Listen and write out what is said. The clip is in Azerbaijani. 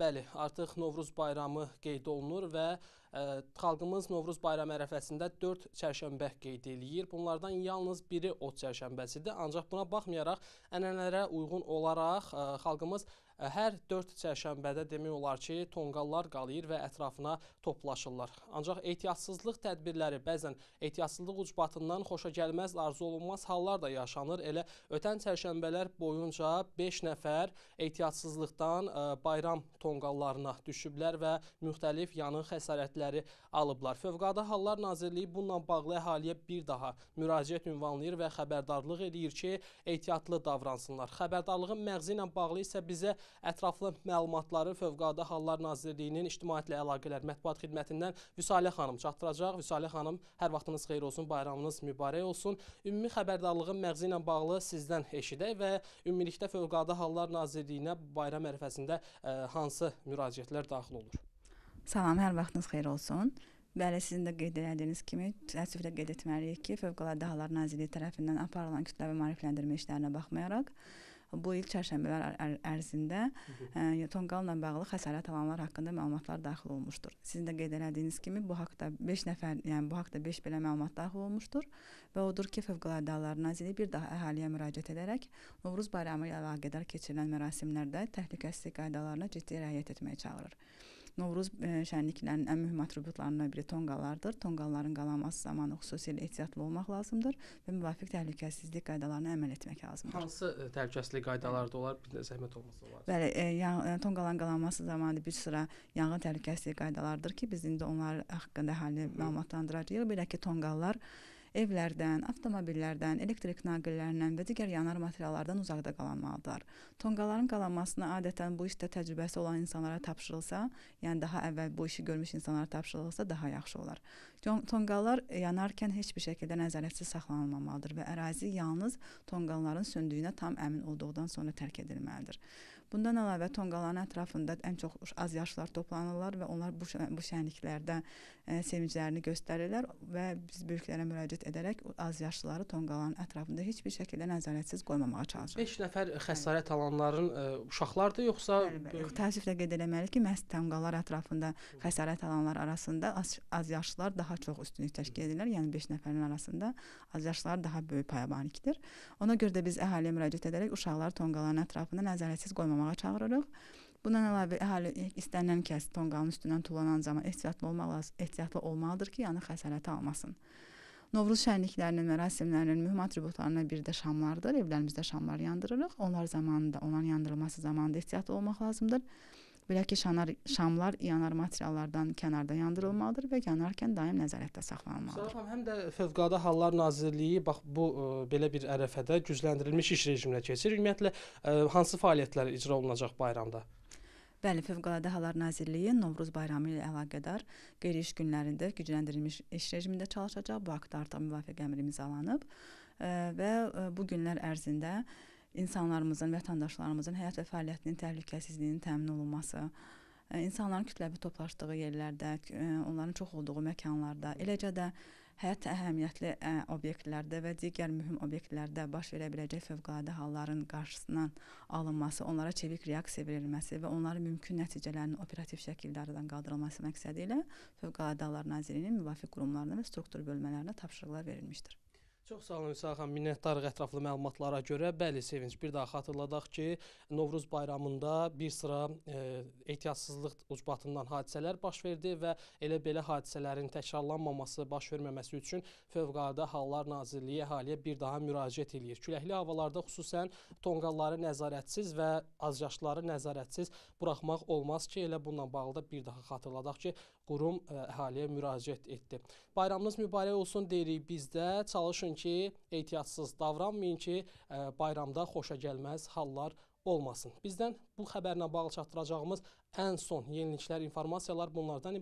Bəli, artıq Novruz bayramı qeyd olunur və xalqımız Novruz bayramı ərəfəsində 4 çərşənbə qeyd eləyir. Bunlardan yalnız biri od çərşənbəsidir. Ancaq buna baxmayaraq ənənələrə uyğun olaraq xalqımız hər 4 çərşənbədə demək olar ki, tonqallar qalıyır və ətrafına toplaşırlar. Ancaq ehtiyatsızlıq tədbirləri bəzən ehtiyatsızlıq ucbatından xoşa gəlməz, arzu olunmaz hallar da yaşanır. Elə ötən çərşənbələr boyunca 5 nəfər ehtiyatsızlıqdan bayram tonqallarına düşüblər və müxtəlif yanıq xəsarətləri tədbirləri alıblar. Fövqədə Hallar Nazirliyi bununla bağlı əhaliyə bir daha müraciət ünvanlayır və xəbərdarlıq eləyir ki, ehtiyatlı davransınlar. Xəbərdarlığın məğzi ilə bağlı isə bizə ətraflı məlumatları Fövqədə Hallar Nazirliyinin İctimaiyyətlə Əlaqələr Mətbuat Xidmətindən Vüsalə xanım çatdıracaq. Vüsalə xanım, hər vaxtınız xeyir olsun, bayramınız mübarək olsun. Ümumi xəbərdarlığın məğzi ilə bağlı sizdən eşidək və ümumilikdə Fövqədə Hallar Nazirliyinə bayram ərəfəsində e, hansı müraciətlər daxil olur? Salam, hər vaxtınız xeyir olsun. Bəli, sizin də qeyd etdiyiniz kimi, təəssüflə qeyd etməliyik ki, Fövqəladə Hallar Nazirliyi tərəfindən aparılan kütləvi maarifləndirmə işlərinə baxmayaraq, bu il çərşənbələr ər ərzində ə, e, tonqalla bağlı xəsarət alanlar haqqında məlumatlar daxil olmuşdur. Sizin də qeyd etdiyiniz kimi bu haqqda 5 nəfər, yəni bu haqqda 5 belə məlumat daxil olmuşdur və odur ki, Fövqəladə Hallar Nazirliyi bir daha əhaliyə müraciət edərək Novruz bayramı ilə əlaqədar keçirilən mərasimlərdə təhlükəsizlik qaydalarına ciddi riayət etməyə çağırır. Novruz e, şənliklərinin ən mühüm atributlarından biri tonqallardır. Tonqalların qalanması zamanı xüsusilə ehtiyatlı olmaq lazımdır və müvafiq təhlükəsizlik qaydalarına əməl etmək lazımdır. Hansı e, təhlükəsizlik qaydalarıdır? Onlar bir də zəhmət olmasa var. Bəli, e, e, tonqalların qalanması zamanı bir sıra yanğın təhlükəsizlik qaydalarıdır ki, biz indi onlar haqqında əhali məlumatlandıracağıq. Belə ki, tonqallar e, evlərdən, avtomobillərdən, elektrik naqillərindən və digər yanar materiallardan uzaqda qalanmalıdırlar. Tonqalların qalanmasına adətən bu işdə təcrübəsi olan insanlara tapşırılsa, yəni daha əvvəl bu işi görmüş insanlara tapşırılsa daha yaxşı olar. Tonqallar yanarkən heç bir şəkildə nəzarətsiz saxlanılmamalıdır və ərazi yalnız tonqalların söndüyünə tam əmin olduqdan sonra tərk edilməlidir. Bundan əlavə Tonqalanın ətrafında ən çox az yaşlılar toplanırlar və onlar bu bu şənliklərdə ə, e, sevinclərini göstərirlər və biz böyüklərə müraciət edərək az yaşlıları Tonqalanın ətrafında heç bir şəkildə nəzarətsiz qoymamağa çalışırıq. 5 nəfər xəsarət alanların ə, e, uşaqlardır yoxsa bəli, bəli. təəssüflə qeyd etməliyik ki, məhz Tonqalar ətrafında xəsarət alanlar arasında az, az yaşlılar daha çox üstünlük təşkil edirlər. Yəni 5 nəfərin arasında az yaşlılar daha böyük paya malikdir. Ona görə də biz əhaliyə müraciət edərək uşaqları Tonqalanın ətrafında nəzarətsiz qoymamağımız oynamağa çağırırıq. Bundan əlavə əhali yəni istənilən kəs tonqalın üstündən tullanan zaman ehtiyatlı olmaq ehtiyatlı olmalıdır ki, yanı yəni xəsarət almasın. Novruz şənliklərinin, mərasimlərinin mühüm atributlarından biri də şamlardır. Evlərimizdə şamlar yandırırıq. Onlar zamanında, onların yandırılması zamanında ehtiyatlı olmaq lazımdır. Belə ki, şanar, şamlar yanar materiallardan kənarda yandırılmalıdır və yanarkən daim nəzarətdə saxlanılmalıdır. Sağ olun, həm də Fövqəladə Hallar Nazirliyi bax bu ə, e, belə bir ərəfədə gücləndirilmiş iş rejiminə keçir. Ümumiyyətlə ə, e, hansı fəaliyyətlər icra olunacaq bayramda? Bəli, Fövqəladə Hallar Nazirliyi Novruz bayramı ilə əlaqədar qeyri-iş günlərində gücləndirilmiş iş rejimində çalışacaq. Bu haqda artıq müvafiq əmr imzalanıb e, və bu günlər ərzində insanlarımızın, vətəndaşlarımızın həyat və fəaliyyətinin təhlükəsizliyinin təmin olunması, e, insanların kütləvi toplaşdığı yerlərdə, e, onların çox olduğu məkanlarda, eləcə də həyat əhəmiyyətli e, obyektlərdə və digər mühüm obyektlərdə baş verə biləcək fövqəladə halların qarşısının alınması, onlara çevik reaksiya verilməsi və onların mümkün nəticələrinin operativ şəkildə aradan qaldırılması məqsədi ilə Fövqəladə Hallar Nazirliyinin müvafiq qurumlarına və struktur bölmələrinə tapşırıqlar verilmişdir. Çox sağ olun Hüseyn xan, minnətdarıq ətraflı məlumatlara görə. Bəli, Sevinç, bir daha xatırladaq ki, Novruz bayramında bir sıra e, ehtiyatsızlıq ucbatından hadisələr baş verdi və elə belə hadisələrin təkrarlanmaması, baş verməməsi üçün Fövqəladə Hallar Nazirliyi əhaliyə bir daha müraciət eləyir. Küləkli havalarda xüsusən tonqalları nəzarətsiz və azyaşları nəzarətsiz buraxmaq olmaz ki, elə bununla bağlı da bir daha xatırladaq ki, qurum e, əhaliyə müraciət etdi. Bayramınız mübarək olsun deyirik bizdə. Çalışın ki, ehtiyatsız davranmayın ki, e, bayramda xoşa gəlməz hallar olmasın. Bizdən bu xəbərlə bağlı çatdıracağımız ən son yeniliklər, informasiyalar bunlardan ibarətdir.